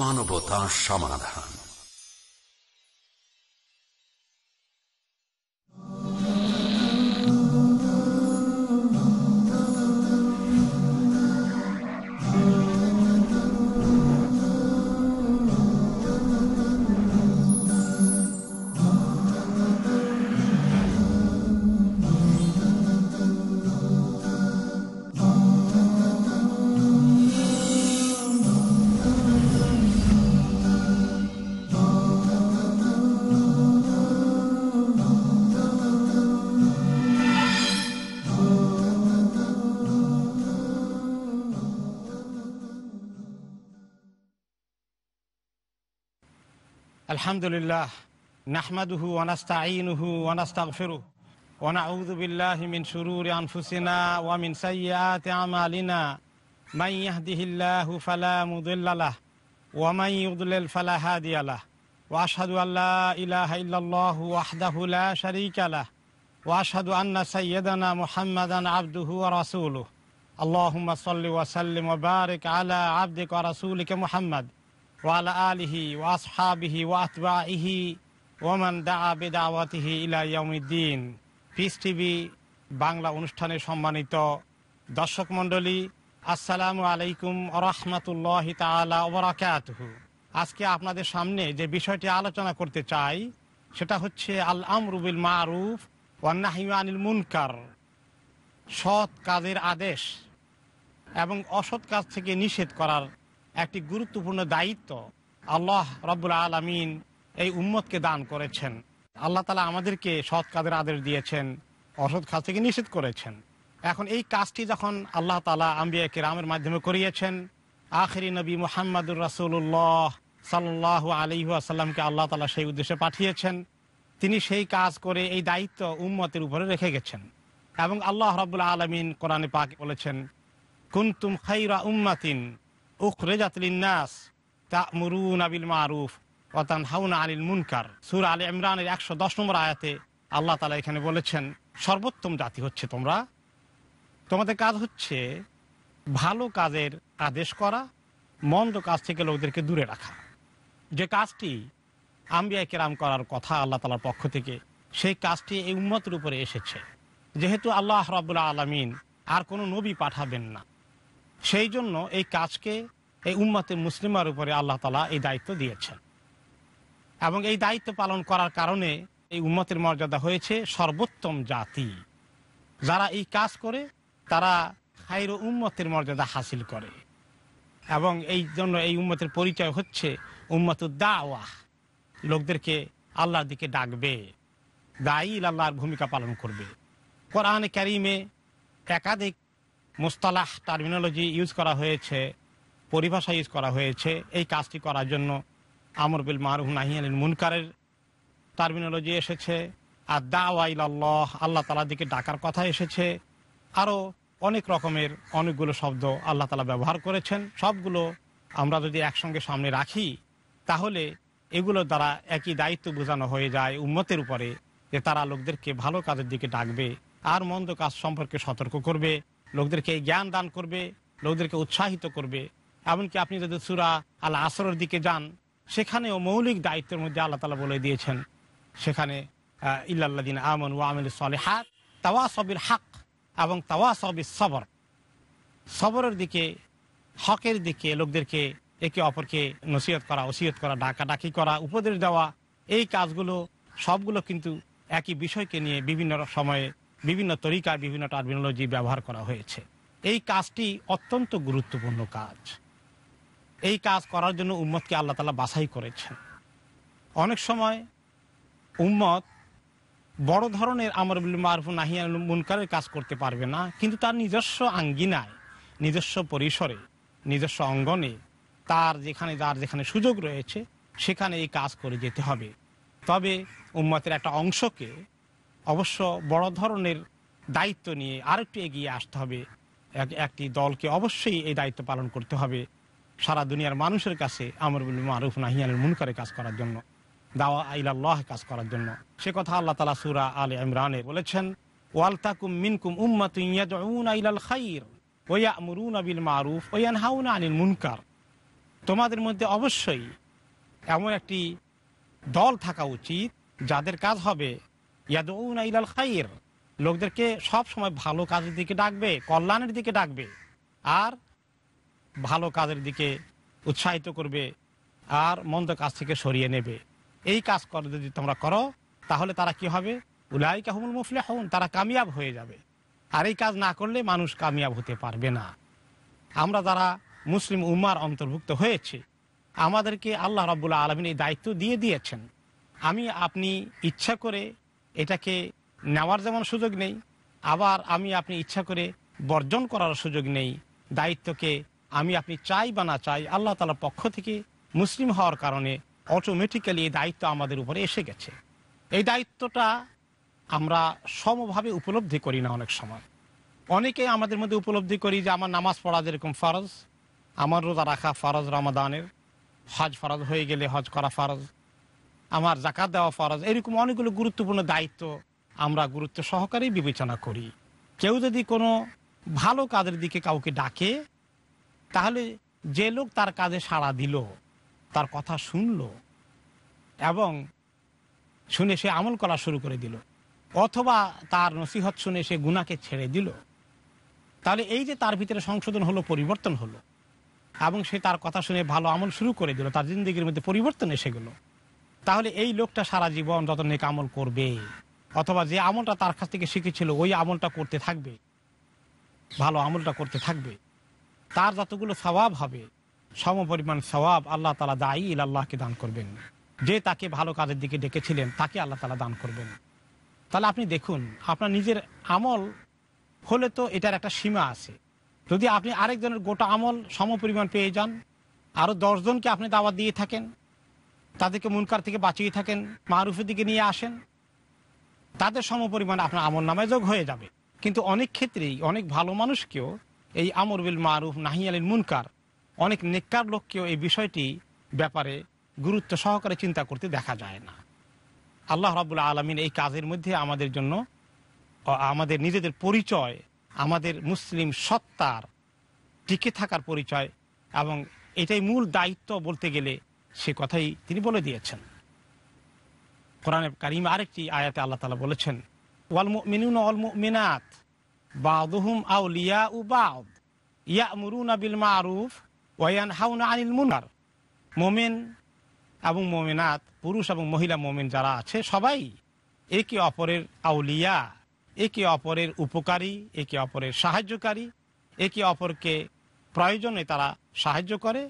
মানবতা সমাধান الحمد لله نحمده ونستعينه ونستغفره ونعوذ بالله من شرور أنفسنا ومن سيئات أعمالنا من يهده الله فلا مضل له ومن يضلل فلا هادي له وأشهد أن لا إله إلا الله وحده لا شريك له وأشهد أن سيدنا محمدا عبده ورسوله اللهم صل وسلم وبارك على عبدك ورسولك محمد ওয়ালা আলিহি ওয়াসহাবিহি ওয়াতবাহি ওমান দা বেদাওয়াতিহি ইলাইয়ামুদ্দিন পিস টিভি বাংলা অনুষ্ঠানে সম্মানিত দর্শক মণ্ডলী আসসালামু আলাইকুম রহমতুল্লাহ তালা আজকে আপনাদের সামনে যে বিষয়টি আলোচনা করতে চাই সেটা হচ্ছে আল আমরুবিল মারুফ ওয়ান্নাহিমানিল মুনকার সৎ কাজের আদেশ এবং অসৎ কাজ থেকে নিষেধ করার একটি গুরুত্বপূর্ণ দায়িত্ব আল্লাহ রব্বুল আলমিন এই উম্মতকে দান করেছেন আল্লাহ তালা আমাদেরকে সৎ কাজের আদেশ দিয়েছেন অসৎ কাজ থেকে নিষেধ করেছেন এখন এই কাজটি যখন আল্লাহ তালা আম্বিয়া রামের মাধ্যমে করিয়েছেন আখেরি নবী মোহাম্মদুর রাসুল্লাহ সাল্লাহ আলিহাসাল্লামকে আল্লাহ তালা সেই উদ্দেশ্যে পাঠিয়েছেন তিনি সেই কাজ করে এই দায়িত্ব উম্মতের উপরে রেখে গেছেন এবং আল্লাহ রবুল্লা আলমিন কোরআনে পাক বলেছেন কুন্তুম খাইরা উম্মাতিন উখরেজাত লিন্নাস তামুরুন আবিল মারুফ ওয়াতান হাউনা আনিল মুনকার সুর আলী ইমরানের একশো দশ নম্বর আয়াতে আল্লাহ তালা এখানে বলেছেন সর্বোত্তম জাতি হচ্ছে তোমরা তোমাদের কাজ হচ্ছে ভালো কাজের আদেশ করা মন্দ কাজ থেকে লোকদেরকে দূরে রাখা যে কাজটি আম্বিয়া কেরাম করার কথা আল্লাহ তালার পক্ষ থেকে সেই কাজটি এই উম্মতের উপরে এসেছে যেহেতু আল্লাহ রাবুল্লাহ আলমিন আর কোনো নবী পাঠাবেন না সেই জন্য এই কাজকে এই উম্মাতে মুসলিমার উপরে আল্লাহ তালা এই দায়িত্ব দিয়েছেন এবং এই দায়িত্ব পালন করার কারণে এই উম্মতের মর্যাদা হয়েছে সর্বোত্তম জাতি যারা এই কাজ করে তারা খাইর উম্মতের মর্যাদা হাসিল করে এবং এই জন্য এই উম্মতের পরিচয় হচ্ছে উম্মতুদ্দাওয়াহ লোকদেরকে আল্লাহর দিকে ডাকবে দায়ী আল্লাহর ভূমিকা পালন করবে কোরআনে ক্যারিমে একাধিক মোস্তালাহ টার্মিনোলজি ইউজ করা হয়েছে পরিভাষা ইউজ করা হয়েছে এই কাজটি করার জন্য আমর বিল মারুফ নাহি আলীন মুনকারের টার্মিনোলজি এসেছে আর দাওয়াইল আল্লাহ আল্লাহ তালার দিকে ডাকার কথা এসেছে আরও অনেক রকমের অনেকগুলো শব্দ আল্লাহ তালা ব্যবহার করেছেন সবগুলো আমরা যদি একসঙ্গে সামনে রাখি তাহলে এগুলো দ্বারা একই দায়িত্ব বোঝানো হয়ে যায় উন্মতের উপরে যে তারা লোকদেরকে ভালো কাজের দিকে ডাকবে আর মন্দ কাজ সম্পর্কে সতর্ক করবে লোকদেরকে জ্ঞান দান করবে লোকদেরকে উৎসাহিত করবে এমনকি আপনি যদি সুরা আল্লা আসরের দিকে যান সেখানেও মৌলিক দায়িত্বের মধ্যে আল্লাহ তালা বলে দিয়েছেন সেখানে ইল্লাদিন আমন ওয়ামিল সালেহাত তাওয়া সবির হাক এবং তাওয়া সবির সবর সবরের দিকে হকের দিকে লোকদেরকে একে অপরকে নসিহত করা ওসিয়ত করা ডাকা ডাকি করা উপদেশ দেওয়া এই কাজগুলো সবগুলো কিন্তু একই বিষয়কে নিয়ে বিভিন্ন সময়ে বিভিন্ন তরিকার বিভিন্ন টার্মিনোলজি ব্যবহার করা হয়েছে এই কাজটি অত্যন্ত গুরুত্বপূর্ণ কাজ এই কাজ করার জন্য উম্মতকে আল্লাহ তালা বাছাই করেছেন অনেক সময় উম্মত বড় ধরনের আমর মারফু নাহিয়া মুনকারের কাজ করতে পারবে না কিন্তু তার নিজস্ব আঙ্গিনায় নিজস্ব পরিসরে নিজস্ব অঙ্গনে তার যেখানে তার যেখানে সুযোগ রয়েছে সেখানে এই কাজ করে যেতে হবে তবে উম্মতের একটা অংশকে অবশ্য বড় ধরনের দায়িত্ব নিয়ে আরেকটু এগিয়ে আসতে হবে এক একটি দলকে অবশ্যই এই দায়িত্ব পালন করতে হবে সারা দুনিয়ার মানুষের কাছে আমর বিল মারুফ নাহিয়ানের মুনকারে কাজ করার জন্য দাওয়া আইলাল্লাহ কাজ করার জন্য সে কথা আল্লাহ তালা সুরা আলে ইমরানে বলেছেন ওয়ালতাকুম মিনকুম উম্মাত খাইর ওয়া মুরুন আবিল মারুফ ওয়ান হাউন আনিল মুনকার তোমাদের মধ্যে অবশ্যই এমন একটি দল থাকা উচিত যাদের কাজ হবে ইয়াদউনা ইলাল খাইর লোকদেরকে সব সময় ভালো কাজের দিকে ডাকবে কল্যাণের দিকে ডাকবে আর ভালো কাজের দিকে উৎসাহিত করবে আর মন্দ কাজ থেকে সরিয়ে নেবে এই কাজ করে যদি তোমরা করো তাহলে তারা কি হবে উলাই কাহমুল মুফলে হন তারা কামিয়াব হয়ে যাবে আর এই কাজ না করলে মানুষ কামিয়াব হতে পারবে না আমরা যারা মুসলিম উম্মার অন্তর্ভুক্ত হয়েছে আমাদেরকে আল্লাহ রবুল্লা আলমিন এই দায়িত্ব দিয়ে দিয়েছেন আমি আপনি ইচ্ছা করে এটাকে নেওয়ার যেমন সুযোগ নেই আবার আমি আপনি ইচ্ছা করে বর্জন করার সুযোগ নেই দায়িত্বকে আমি আপনি চাই বা না চাই আল্লাহ তালার পক্ষ থেকে মুসলিম হওয়ার কারণে অটোমেটিক্যালি এই দায়িত্ব আমাদের উপরে এসে গেছে এই দায়িত্বটা আমরা সমভাবে উপলব্ধি করি না অনেক সময় অনেকে আমাদের মধ্যে উপলব্ধি করি যে আমার নামাজ পড়া যেরকম ফরজ আমার রোজা রাখা ফরজ রামাদানের হজ ফরজ হয়ে গেলে হজ করা ফরজ আমার জাকাত দেওয়া ফরজ এরকম অনেকগুলো গুরুত্বপূর্ণ দায়িত্ব আমরা গুরুত্ব সহকারে বিবেচনা করি কেউ যদি কোনো ভালো কাজের দিকে কাউকে ডাকে তাহলে যে লোক তার কাজে সাড়া দিল তার কথা শুনল এবং শুনে সে আমল করা শুরু করে দিল অথবা তার নসিহত শুনে সে গুণাকে ছেড়ে দিল তাহলে এই যে তার ভিতরে সংশোধন হলো পরিবর্তন হলো এবং সে তার কথা শুনে ভালো আমল শুরু করে দিল তার জিন্দগির মধ্যে পরিবর্তন এসে গেলো তাহলে এই লোকটা সারা জীবন যত নেক আমল করবে অথবা যে আমলটা তার কাছ থেকে শিখেছিল ওই আমলটা করতে থাকবে ভালো আমলটা করতে থাকবে তার যতগুলো স্বভাব হবে সম পরিমাণ স্বভাব আল্লাহ তালা দায়ী আল্লাহকে দান করবেন যে তাকে ভালো কাজের দিকে ডেকেছিলেন তাকে আল্লাহ তালা দান করবেন তাহলে আপনি দেখুন আপনার নিজের আমল হলে তো এটার একটা সীমা আছে যদি আপনি আরেকজনের গোটা আমল সম পরিমাণ পেয়ে যান আরও দশজনকে আপনি দাওয়াত দিয়ে থাকেন তাদেরকে মুনকার থেকে বাঁচিয়ে থাকেন মারুফের দিকে নিয়ে আসেন তাদের সমপরিমাণ আপনার আমর নামায় যোগ হয়ে যাবে কিন্তু অনেক ক্ষেত্রেই অনেক ভালো মানুষকেও এই আমর বিল মারুফ নাহি আলিল মুনকার অনেক নেককার লোককেও এই বিষয়টি ব্যাপারে গুরুত্ব সহকারে চিন্তা করতে দেখা যায় না আল্লাহ রাবুল আলমিন এই কাজের মধ্যে আমাদের জন্য আমাদের নিজেদের পরিচয় আমাদের মুসলিম সত্তার টিকে থাকার পরিচয় এবং এটাই মূল দায়িত্ব বলতে গেলে সে কথাই তিনি বলে দিয়েছেন কোরআনে কারিম আরেকটি আয়াতে আল্লাহ তালা বলেছেন মিনাত আউলিয়া ইয়া মুরুন আবিল ওয়ান হাউনা আনিল মুনার মোমেন এবং মোমেনাত পুরুষ এবং মহিলা মোমেন যারা আছে সবাই একে অপরের আউলিয়া একে অপরের উপকারী একে অপরের সাহায্যকারী একে অপরকে প্রয়োজনে তারা সাহায্য করে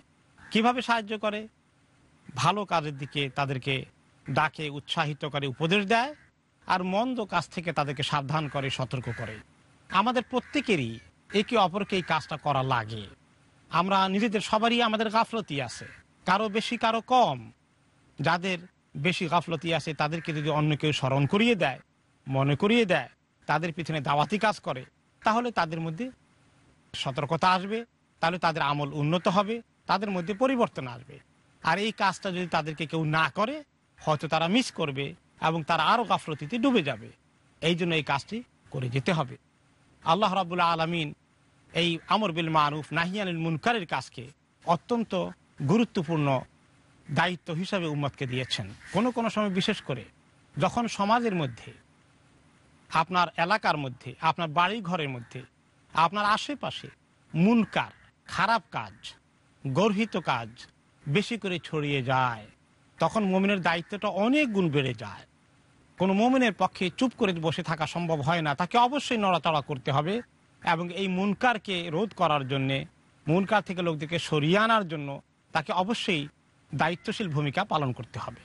কিভাবে সাহায্য করে ভালো কাজের দিকে তাদেরকে ডাকে উৎসাহিত করে উপদেশ দেয় আর মন্দ কাজ থেকে তাদেরকে সাবধান করে সতর্ক করে আমাদের প্রত্যেকেরই একে অপরকে এই কাজটা করা লাগে আমরা নিজেদের সবারই আমাদের গাফলতি আছে কারো বেশি কারো কম যাদের বেশি গাফলতি আছে তাদেরকে যদি অন্য কেউ স্মরণ করিয়ে দেয় মনে করিয়ে দেয় তাদের পিছনে দাওয়াতি কাজ করে তাহলে তাদের মধ্যে সতর্কতা আসবে তাহলে তাদের আমল উন্নত হবে তাদের মধ্যে পরিবর্তন আসবে আর এই কাজটা যদি তাদেরকে কেউ না করে হয়তো তারা মিস করবে এবং তারা আরও গাফলতিতে ডুবে যাবে এই জন্য এই কাজটি করে যেতে হবে আল্লাহ রাবুল্লা আলমিন এই আমর বিল মারুফ নাহিয়ানুল মুনকারের কাজকে অত্যন্ত গুরুত্বপূর্ণ দায়িত্ব হিসাবে উম্মতকে দিয়েছেন কোনো কোনো সময় বিশেষ করে যখন সমাজের মধ্যে আপনার এলাকার মধ্যে আপনার বাড়ি ঘরের মধ্যে আপনার আশেপাশে মুনকার খারাপ কাজ গর্হিত কাজ বেশি করে ছড়িয়ে যায় তখন মমিনের দায়িত্বটা অনেক গুণ বেড়ে যায় কোনো মোমিনের পক্ষে চুপ করে বসে থাকা সম্ভব হয় না তাকে অবশ্যই নড়াচড়া করতে হবে এবং এই মুনকারকে রোধ করার জন্যে মুনকার থেকে লোকদেরকে সরিয়ে আনার জন্য তাকে অবশ্যই দায়িত্বশীল ভূমিকা পালন করতে হবে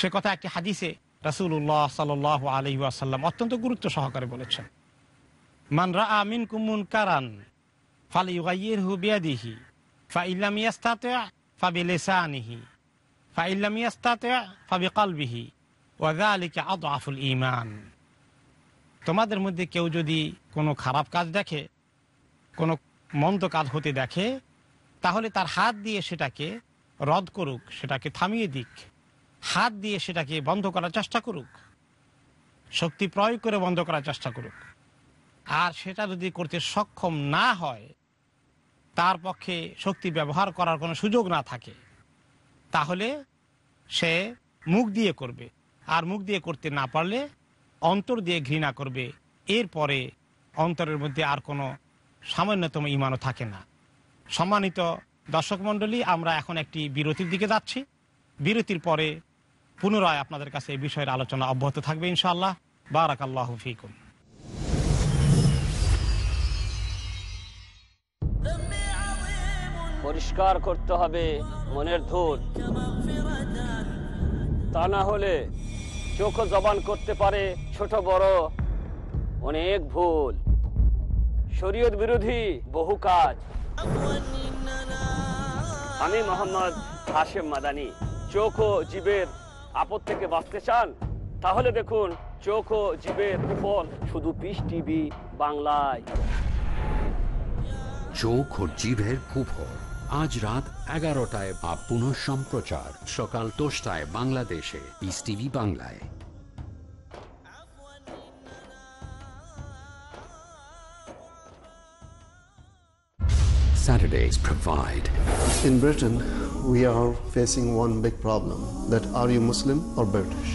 সে কথা একটি হাদিসে রাসুল্লাহ সাল আলি আসাল্লাম অত্যন্ত গুরুত্ব সহকারে বলেছেন মানরা আমিন কুমুন কারান ফাল ইউগাইয়ের দিহি ফা ইলামিয়াস্তাতে ইমান তোমাদের মধ্যে কেউ যদি কোনো খারাপ কাজ দেখে কোনো মন্দ কাজ হতে দেখে তাহলে তার হাত দিয়ে সেটাকে রদ করুক সেটাকে থামিয়ে দিক হাত দিয়ে সেটাকে বন্ধ করার চেষ্টা করুক শক্তি প্রয়োগ করে বন্ধ করার চেষ্টা করুক আর সেটা যদি করতে সক্ষম না হয় তার পক্ষে শক্তি ব্যবহার করার কোনো সুযোগ না থাকে তাহলে সে মুখ দিয়ে করবে আর মুখ দিয়ে করতে না পারলে অন্তর দিয়ে ঘৃণা করবে এরপরে অন্তরের মধ্যে আর কোনো সামান্যতম ইমানও থাকে না সম্মানিত দর্শক মণ্ডলী আমরা এখন একটি বিরতির দিকে যাচ্ছি বিরতির পরে পুনরায় আপনাদের কাছে এই বিষয়ের আলোচনা অব্যাহত থাকবে ইনশাআল্লাহ বারাকাল্লাহ ফিকুম পরিষ্কার করতে হবে মনের ধূর তা না হলে চোখ জবান করতে পারে ছোট বড় অনেক ভুল শরীয়ত বিরোধী বহু কাজ আমি মোহাম্মদ হাশেম মাদানি চোখ ও জীবের আপদ থেকে বাঁচতে চান তাহলে দেখুন চোখ ও জীবের উপর শুধু পিস টিভি বাংলায় চোখ ও জীবের কুফল আজ রাত এগারোটায় বা পুনঃ সম্প্রচার সকাল দশটায় বাংলাদেশে ইস টিভি বাংলায় Saturdays provide. In Britain, we are facing one big problem. That are you Muslim or British?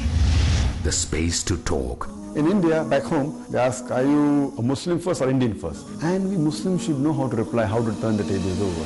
The space to talk. In India, back home, they ask, are you a Muslim first or Indian first? And we Muslims should know how to reply, how to turn the tables over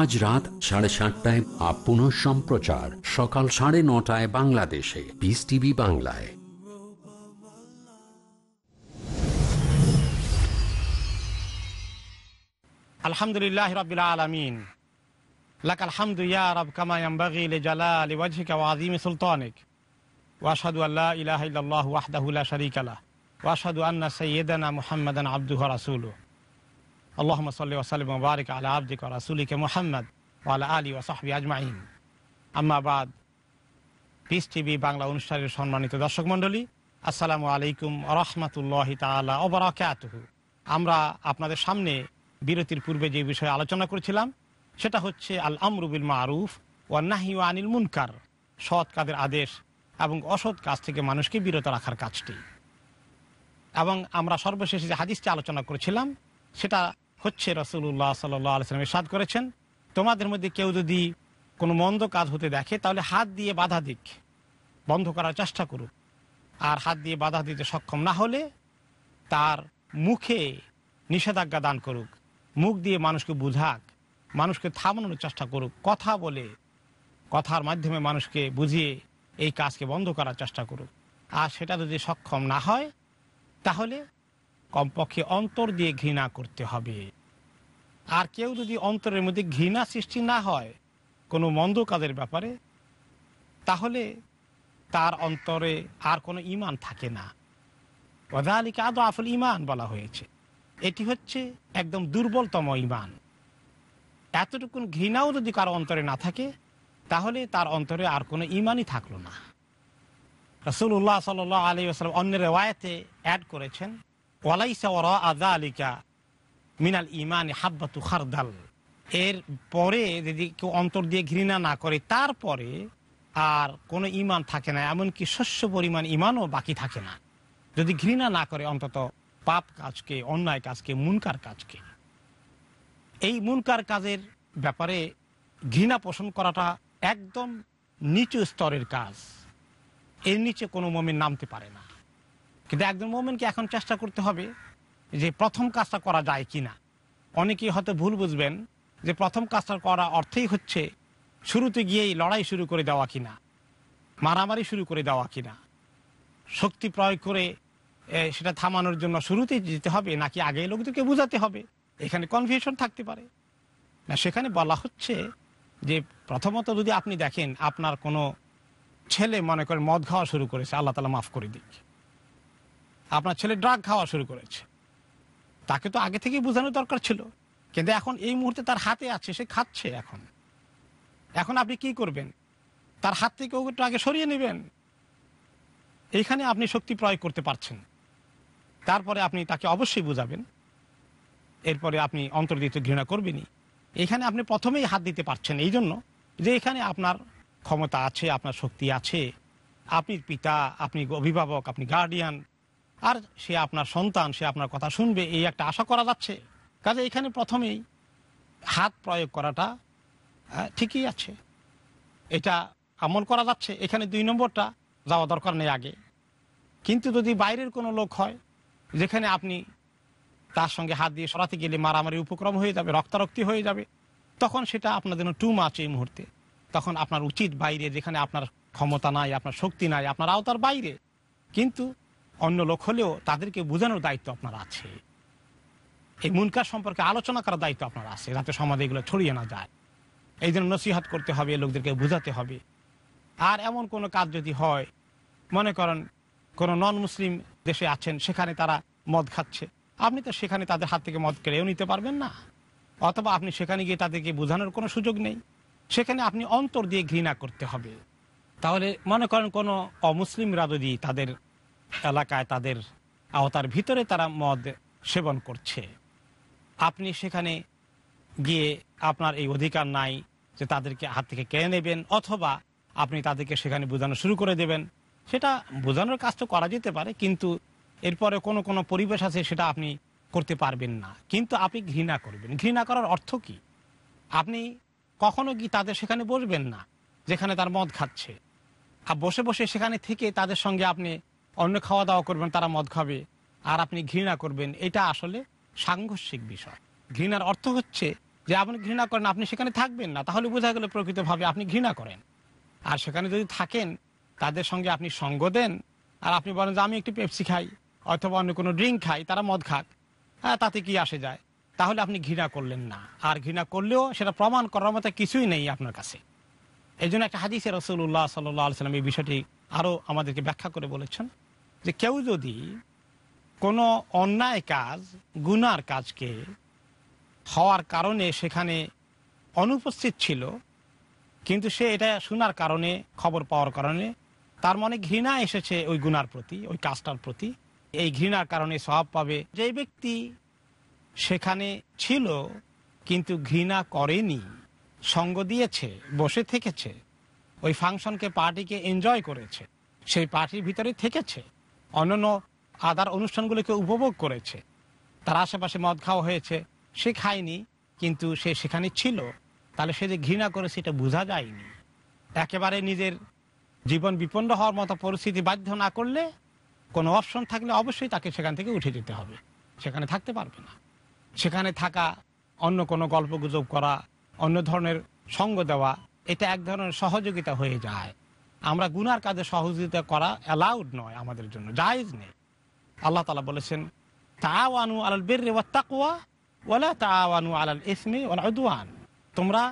আজ রাত সাড়ে সাতটায় up সম্প্রচার সকাল সাড়ে নটায় বাংলাদেশে piece TV বাংলায় আলহামদুলিল্লাহ রবিল আলমিন لك الحمد يا رب كما ينبغي لجلال وجهك وعظيم سلطانك وأشهد أن لا إله إلا الله وحده لا شريك له আল্লাহম সাল্লি ওসালিম মুবারক আলা আবদিক রাসুলিকে মোহাম্মদ ওয়ালা আলী ওসাহবি আজমাইন আম্মাবাদ পিস টিভি বাংলা অনুষ্ঠানের সম্মানিত দর্শক মণ্ডলী আসসালামু আলাইকুম রহমতুল্লাহ তালা ওবরাকাতহু আমরা আপনাদের সামনে বিরতির পূর্বে যে বিষয়ে আলোচনা করেছিলাম সেটা হচ্ছে আল আমরুবিল মারুফ ও নাহিউ আনিল মুনকার সৎ কাদের আদেশ এবং অসৎ কাজ থেকে মানুষকে বিরত রাখার কাজটি এবং আমরা সর্বশেষে যে হাদিসটি আলোচনা করেছিলাম সেটা হচ্ছে রসুল্লাহ সাল্লাহ আলসালাম সাদ করেছেন তোমাদের মধ্যে কেউ যদি কোনো মন্দ কাজ হতে দেখে তাহলে হাত দিয়ে বাধা দিক বন্ধ করার চেষ্টা করুক আর হাত দিয়ে বাধা দিতে সক্ষম না হলে তার মুখে নিষেধাজ্ঞা দান করুক মুখ দিয়ে মানুষকে বুঝাক মানুষকে থামানোর চেষ্টা করুক কথা বলে কথার মাধ্যমে মানুষকে বুঝিয়ে এই কাজকে বন্ধ করার চেষ্টা করুক আর সেটা যদি সক্ষম না হয় তাহলে কমপক্ষে অন্তর দিয়ে ঘৃণা করতে হবে আর কেউ যদি অন্তরের মধ্যে ঘৃণা সৃষ্টি না হয় কোনো মন্দ কাজের ব্যাপারে তাহলে তার অন্তরে আর কোনো ইমান থাকে না ওদালিকে আদো আফল ইমান বলা হয়েছে এটি হচ্ছে একদম দুর্বলতম ইমান এতটুকু ঘৃণাও যদি কারো অন্তরে না থাকে তাহলে তার অন্তরে আর কোনো ইমানই থাকলো না রসুল্লাহ সাল আলী আসলাম অন্যের রেওয়ায়তে অ্যাড করেছেন আদা আলিকা ইমান এর পরে যদি কেউ অন্তর দিয়ে ঘৃণা না করে তারপরে আর কোনো ইমান থাকে না এমনকি শস্য পরিমাণ ইমানও বাকি থাকে না যদি ঘৃণা না করে অন্তত পাপ কাজকে অন্যায় কাজকে মুনকার কাজকে এই মুনকার কাজের ব্যাপারে ঘৃণা পোষণ করাটা একদম নিচু স্তরের কাজ এর নিচে কোনো মমিন নামতে পারে না কিন্তু একজন মোমেনকে এখন চেষ্টা করতে হবে যে প্রথম কাজটা করা যায় কি না অনেকেই হয়তো ভুল বুঝবেন যে প্রথম কাজটা করা অর্থেই হচ্ছে শুরুতে গিয়েই লড়াই শুরু করে দেওয়া কি না মারামারি শুরু করে দেওয়া কি না শক্তি প্রয়োগ করে সেটা থামানোর জন্য শুরুতেই যেতে হবে নাকি আগে লোকদেরকে বোঝাতে হবে এখানে কনফিউশন থাকতে পারে না সেখানে বলা হচ্ছে যে প্রথমত যদি আপনি দেখেন আপনার কোনো ছেলে মনে করেন মদ খাওয়া শুরু করেছে আল্লাহ তালা মাফ করে দিক আপনার ছেলে ড্রাগ খাওয়া শুরু করেছে তাকে তো আগে থেকেই বোঝানো দরকার ছিল কিন্তু এখন এই মুহূর্তে তার হাতে আছে সে খাচ্ছে এখন এখন আপনি কি করবেন তার হাত থেকে ওকে আগে সরিয়ে নেবেন এইখানে আপনি শক্তি প্রয়োগ করতে পারছেন তারপরে আপনি তাকে অবশ্যই বোঝাবেন এরপরে আপনি অন্তর্দিত ঘৃণা করবেনি এখানে আপনি প্রথমেই হাত দিতে পারছেন এই জন্য যে এখানে আপনার ক্ষমতা আছে আপনার শক্তি আছে আপনি পিতা আপনি অভিভাবক আপনি গার্ডিয়ান আর সে আপনার সন্তান সে আপনার কথা শুনবে এই একটা আশা করা যাচ্ছে কাজে এখানে প্রথমেই হাত প্রয়োগ করাটা হ্যাঁ, ঠিকই আছে এটা আমল করা যাচ্ছে এখানে দুই নম্বরটা যাওয়া দরকার নেই আগে কিন্তু যদি বাইরের কোনো লোক হয় যেখানে আপনি তার সঙ্গে হাত দিয়ে সরাতে গেলে মারামারি উপক্রম হয়ে যাবে রক্তারক্তি হয়ে যাবে তখন সেটা আপনার জন্য টু মাছ এই মুহূর্তে তখন আপনার উচিত বাইরে যেখানে আপনার ক্ষমতা নাই আপনার শক্তি নাই আপনার আওতার বাইরে কিন্তু অন্য লোক হলেও তাদেরকে বোঝানোর দায়িত্ব আপনার আছে এই মুনকার সম্পর্কে আলোচনা করার দায়িত্ব আপনার আছে যাতে সমাজে এগুলো ছড়িয়ে না যায় এই জন্য নসিহাত করতে হবে লোকদেরকে বোঝাতে হবে আর এমন কোনো কাজ যদি হয় মনে করেন কোনো নন মুসলিম দেশে আছেন সেখানে তারা মদ খাচ্ছে আপনি তো সেখানে তাদের হাত থেকে মদ কেড়েও নিতে পারবেন না অথবা আপনি সেখানে গিয়ে তাদেরকে বোঝানোর কোনো সুযোগ নেই সেখানে আপনি অন্তর দিয়ে ঘৃণা করতে হবে তাহলে মনে করেন কোনো অমুসলিমরা যদি তাদের এলাকায় তাদের আওতার ভিতরে তারা মদ সেবন করছে আপনি সেখানে গিয়ে আপনার এই অধিকার নাই যে তাদেরকে হাত থেকে কেড়ে নেবেন অথবা আপনি তাদেরকে সেখানে বোঝানো শুরু করে দেবেন সেটা বোঝানোর কাজ তো করা যেতে পারে কিন্তু এরপরে কোনো কোনো পরিবেশ আছে সেটা আপনি করতে পারবেন না কিন্তু আপনি ঘৃণা করবেন ঘৃণা করার অর্থ কি আপনি কখনো কি তাদের সেখানে বসবেন না যেখানে তার মদ খাচ্ছে আর বসে বসে সেখানে থেকে তাদের সঙ্গে আপনি অন্য খাওয়া দাওয়া করবেন তারা মদ খাবে আর আপনি ঘৃণা করবেন এটা আসলে সাংঘর্ষিক বিষয় ঘৃণার অর্থ হচ্ছে যে আপনি ঘৃণা করেন আপনি সেখানে থাকবেন না তাহলে বোঝা গেল প্রকৃতভাবে আপনি ঘৃণা করেন আর সেখানে যদি থাকেন তাদের সঙ্গে আপনি সঙ্গ দেন আর আপনি বলেন যে আমি একটু পেপসি খাই অথবা অন্য কোনো ড্রিঙ্ক খাই তারা মদ খাক হ্যাঁ তাতে কি আসে যায় তাহলে আপনি ঘৃণা করলেন না আর ঘৃণা করলেও সেটা প্রমাণ করার মতো কিছুই নেই আপনার কাছে এই জন্য একটা হাদিসের রসুল্লাহ সাল্লাহ সাল্লাম এই বিষয়টি আরও আমাদেরকে ব্যাখ্যা করে বলেছেন যে কেউ যদি কোনো অন্যায় কাজ গুনার কাজকে হওয়ার কারণে সেখানে অনুপস্থিত ছিল কিন্তু সে এটা শোনার কারণে খবর পাওয়ার কারণে তার মনে ঘৃণা এসেছে ওই গুনার প্রতি ওই কাজটার প্রতি এই ঘৃণার কারণে স্বভাব পাবে যে ব্যক্তি সেখানে ছিল কিন্তু ঘৃণা করেনি সঙ্গ দিয়েছে বসে থেকেছে ওই ফাংশনকে পার্টিকে এনজয় করেছে সেই পার্টির ভিতরে থেকেছে অন্যান্য আদার অনুষ্ঠানগুলোকে উপভোগ করেছে তার আশেপাশে মদ খাওয়া হয়েছে সে খায়নি কিন্তু সে সেখানে ছিল তাহলে সে যে ঘৃণা করেছে এটা বোঝা যায়নি একেবারে নিজের জীবন বিপন্ন হওয়ার মতো পরিস্থিতি বাধ্য না করলে কোনো অপশন থাকলে অবশ্যই তাকে সেখান থেকে উঠে যেতে হবে সেখানে থাকতে পারবে না সেখানে থাকা অন্য কোনো গল্প গুজব করা অন্য ধরনের সঙ্গ দেওয়া এটা এক ধরনের সহযোগিতা হয়ে যায় আমরা গুনার কাজে সহযোগিতা করা অ্যালাউড নয় আমাদের জন্য জায়জ নেই আল্লাহ তালা বলেছেন তাওয়ানু আলাল বের তাকুয়া ওলা তাওয়ানু আলাল ইসমি ওলা উদুয়ান তোমরা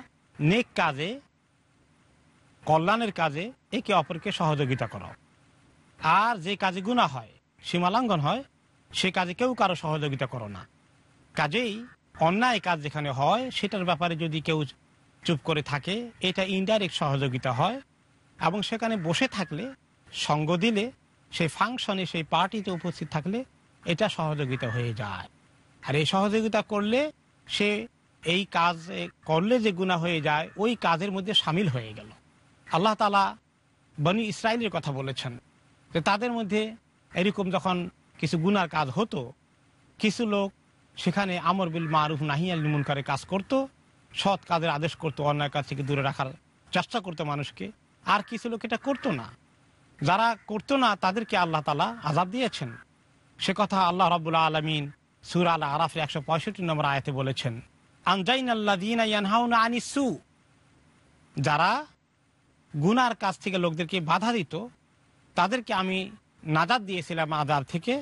নেক কাজে কল্যাণের কাজে একে অপরকে সহযোগিতা করো আর যে কাজে গুণা হয় সীমালাঙ্ঘন হয় সে কাজে কেউ কারো সহযোগিতা করো না কাজেই অন্যায় কাজ যেখানে হয় সেটার ব্যাপারে যদি কেউ চুপ করে থাকে এটা ইনডাইরেক্ট সহযোগিতা হয় এবং সেখানে বসে থাকলে সঙ্গ দিলে সেই ফাংশনে সেই পার্টিতে উপস্থিত থাকলে এটা সহযোগিতা হয়ে যায় আর এই সহযোগিতা করলে সে এই কাজ করলে যে গুণা হয়ে যায় ওই কাজের মধ্যে সামিল হয়ে গেল আল্লাহ তালা বনি ইসরায়েলের কথা বলেছেন যে তাদের মধ্যে এরকম যখন কিছু গুনার কাজ হতো কিছু লোক সেখানে আমর বিল মারুফ নাহিয়াল আল করে কাজ করতো সৎ কাজের আদেশ করতো অন্যায় কাজ থেকে দূরে রাখার চেষ্টা করতো মানুষকে আর কিছু লোক এটা করতো না যারা করতো না তাদেরকে আল্লাহ তালা আজাদ দিয়েছেন সে কথা আল্লাহ রবুল্লা আলমিন সুর আল আরাফের একশো পঁয়ষট্টি নম্বর আয়াতে বলেছেন আনজাইন আল্লাহ দিন আনিসু যারা গুনার কাছ থেকে লোকদেরকে বাধা দিত তাদেরকে আমি নাজাদ দিয়েছিলাম আদাব থেকে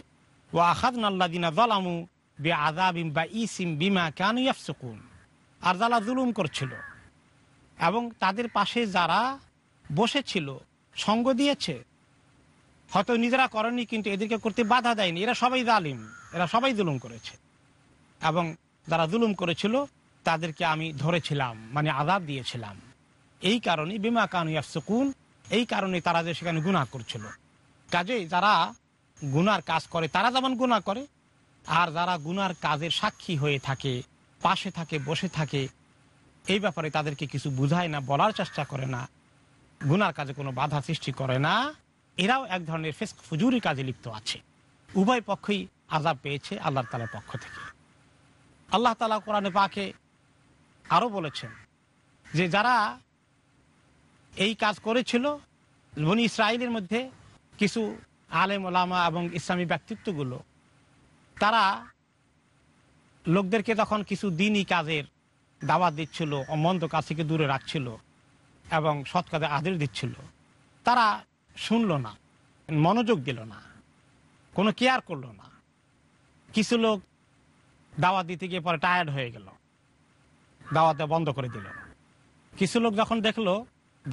ও আহাদ আল্লাহ দিনা দলামু বে আদাবিম বা ইসিম বিমা কেন ইয়াফসুকুন আর যারা জুলুম করছিল এবং তাদের পাশে যারা বসেছিল সঙ্গ দিয়েছে হয়তো নিজেরা করেনি কিন্তু এদেরকে করতে বাধা দেয়নি এরা সবাই জালিম এরা সবাই জুলুম করেছে এবং যারা জুলুম করেছিল তাদেরকে আমি ধরেছিলাম মানে আজাব দিয়েছিলাম এই কারণে বিমা কানু ইয়াসুকুন এই কারণে তারা যে সেখানে গুণা করছিল কাজে যারা গুনার কাজ করে তারা যেমন গুণা করে আর যারা গুনার কাজের সাক্ষী হয়ে থাকে পাশে থাকে বসে থাকে এই ব্যাপারে তাদেরকে কিছু বুঝায় না বলার চেষ্টা করে না গুনার কাজে কোনো বাধা সৃষ্টি করে না এরাও এক ধরনের ফেস ফুজুরি কাজে লিপ্ত আছে উভয় পক্ষই আজাব পেয়েছে আল্লাহ তালার পক্ষ থেকে আল্লাহ তালা কোরআনে পাকে আরও বলেছেন যে যারা এই কাজ করেছিল বনি ইসরায়েলের মধ্যে কিছু আলেম ওলামা এবং ইসলামী ব্যক্তিত্বগুলো তারা লোকদেরকে তখন কিছু দিনই কাজের দাওয়াত দিচ্ছিল মন্দ কাজ থেকে দূরে রাখছিল এবং সৎ কাজে আদেশ দিচ্ছিল তারা শুনল না মনোযোগ দিল না কোনো কেয়ার করলো না কিছু লোক দাওয়াত দিতে গিয়ে পরে টায়ার্ড হয়ে গেল দাওয়াতে বন্ধ করে দিল কিছু লোক যখন দেখলো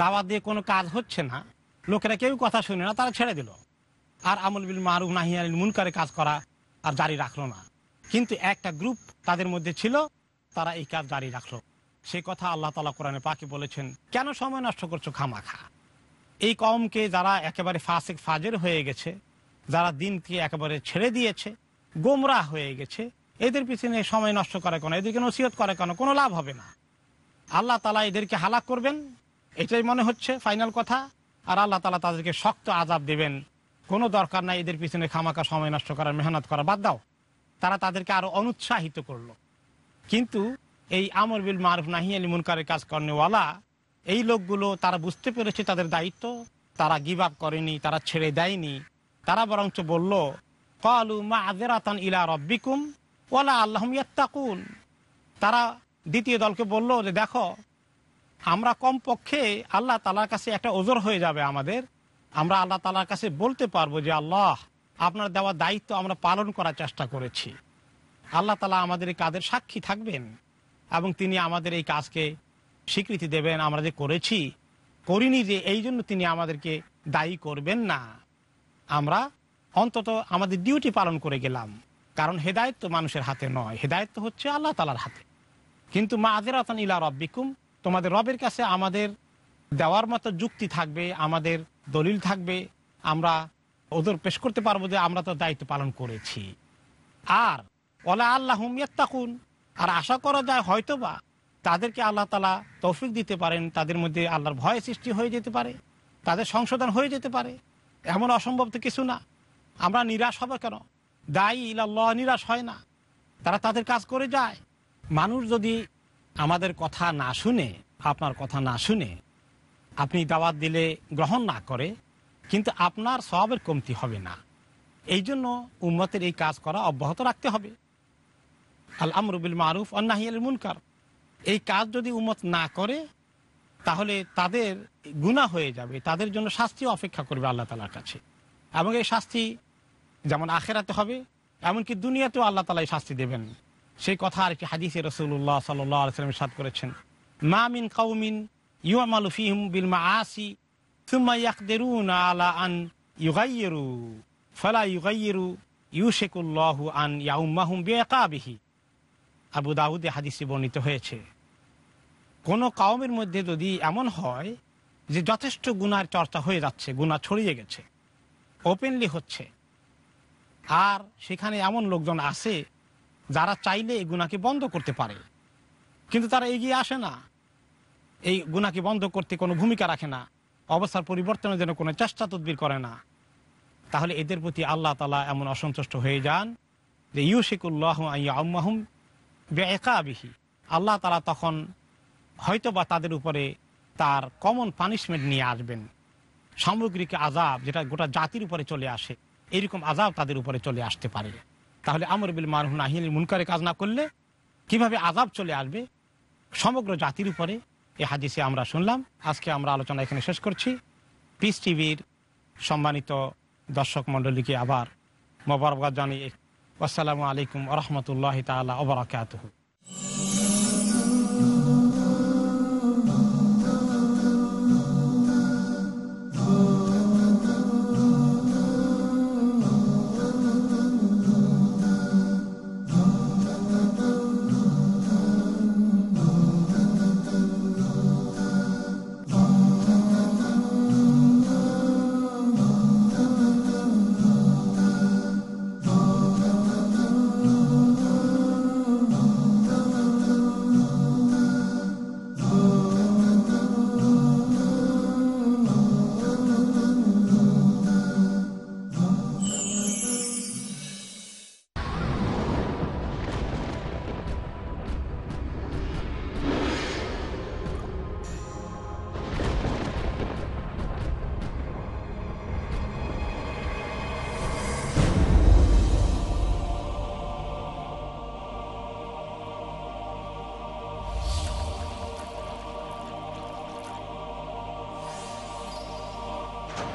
দাওয়াত দিয়ে কোনো কাজ হচ্ছে না লোকেরা কেউ কথা শুনে না তারা ছেড়ে দিল আর আমল বিল মারুফ নাহিয়ানিল মুনকারে কাজ করা আর জারি রাখলো না কিন্তু একটা গ্রুপ তাদের মধ্যে ছিল তারা এই কাজ দাঁড়িয়ে রাখলো সে কথা আল্লাহ তালা কোরআনে পাকে বলেছেন কেন সময় নষ্ট করছো খামাখা এই কমকে যারা একেবারে ফাসেক ফাজের হয়ে গেছে যারা দিনকে একেবারে ছেড়ে দিয়েছে গোমরা হয়ে গেছে এদের পিছনে সময় নষ্ট করে কেন এদেরকে নসিহত করে কেন কোনো লাভ হবে না আল্লাহ তালা এদেরকে হালাক করবেন এটাই মনে হচ্ছে ফাইনাল কথা আর আল্লাহ তালা তাদেরকে শক্ত আজাব দেবেন কোনো দরকার নাই এদের পিছনে খামাকা সময় নষ্ট করার মেহনত করা বাদ দাও তারা তাদেরকে আরো অনুৎসাহিত করলো কিন্তু এই আমর বিল মারুফ নাহি আলী মুনকারের কাজ কর্নেওয়ালা এই লোকগুলো তারা বুঝতে পেরেছে তাদের দায়িত্ব তারা গিভ আপ করেনি তারা ছেড়ে দেয়নি তারা বরঞ্চ বলল কলু মা আতান ইলা রব্বিকুম ওলা আল্লাহ ইয়াত্তাকুন তারা দ্বিতীয় দলকে বলল যে দেখো আমরা কমপক্ষে আল্লাহ তালার কাছে একটা ওজোর হয়ে যাবে আমাদের আমরা আল্লাহ তালার কাছে বলতে পারবো যে আল্লাহ আপনার দেওয়া দায়িত্ব আমরা পালন করার চেষ্টা করেছি আল্লাহ তালা আমাদের এই কাজের সাক্ষী থাকবেন এবং তিনি আমাদের এই কাজকে স্বীকৃতি দেবেন আমরা যে করেছি করিনি যে এই জন্য তিনি আমাদেরকে দায়ী করবেন না আমরা অন্তত আমাদের ডিউটি পালন করে গেলাম কারণ হেদায়ত তো মানুষের হাতে নয় হেদায়ত তো হচ্ছে আল্লাহ তালার হাতে কিন্তু মা আদের আতন ইলা রব্বিকুম তোমাদের রবের কাছে আমাদের দেওয়ার মতো যুক্তি থাকবে আমাদের দলিল থাকবে আমরা ওদের পেশ করতে পারবো যে আমরা তো দায়িত্ব পালন করেছি আর ওলা আল্লাহ তখন আর আশা করা যায় হয়তোবা তাদেরকে আল্লাহ তালা তৌফিক দিতে পারেন তাদের মধ্যে আল্লাহর ভয় সৃষ্টি হয়ে যেতে পারে তাদের সংশোধন হয়ে যেতে পারে এমন অসম্ভব তো কিছু না আমরা নিরাশ হবো কেন দায়ী ইল্লাহ নিরাশ হয় না তারা তাদের কাজ করে যায় মানুষ যদি আমাদের কথা না শুনে আপনার কথা না শুনে আপনি দাওয়াত দিলে গ্রহণ না করে কিন্তু আপনার স্বভাবের কমতি হবে না এই জন্য উম্মতের এই কাজ করা অব্যাহত রাখতে হবে আল আমরুবিল মারুফ অন্নাহিয়াল মুনকার এই কাজ যদি উম্মত না করে তাহলে তাদের গুণা হয়ে যাবে তাদের জন্য শাস্তি অপেক্ষা করবে আল্লাহ তালার কাছে এবং এই শাস্তি যেমন আখেরাতে হবে এমনকি দুনিয়াতেও আল্লাহ তালাই শাস্তি দেবেন সেই কথা আর কি হাদিসে রসুল্লাহ সাল্লাহ আলসালাম সাদ করেছেন মামিন কৌমিন হুম বিল মা আসি আন আবু দাউদে হাদিসে বর্ণিত হয়েছে কোন কাউমের মধ্যে যদি এমন হয় যে যথেষ্ট গুনার চর্চা হয়ে যাচ্ছে গুণা ছড়িয়ে গেছে ওপেনলি হচ্ছে আর সেখানে এমন লোকজন আছে যারা চাইলে এই গুণাকে বন্ধ করতে পারে কিন্তু তারা এগিয়ে আসে না এই গুণাকে বন্ধ করতে কোনো ভূমিকা রাখে না অবস্থার পরিবর্তনের জন্য কোনো চেষ্টা তদবির করে না তাহলে এদের প্রতি আল্লাহ তালা এমন অসন্তুষ্ট হয়ে যান যে ইউশিকুল্লাহ আম্মাহুম বে একা বিহি আল্লাহ তালা তখন হয়তো বা তাদের উপরে তার কমন পানিশমেন্ট নিয়ে আসবেন সামগ্রিক আজাব যেটা গোটা জাতির উপরে চলে আসে এরকম আজাব তাদের উপরে চলে আসতে পারে তাহলে আমর বিল মারহুন আহিল মুনকারে কাজ না করলে কিভাবে আজাব চলে আসবে সমগ্র জাতির উপরে এ হাদিসে আমরা শুনলাম আজকে আমরা আলোচনা এখানে শেষ করছি পিস টিভির সম্মানিত দর্শক মন্ডলীকে আবার মোবারকবাদ জানিয়ে আসসালামু আলাইকুম রহমতুল্লাহ তালা ওবরাকাত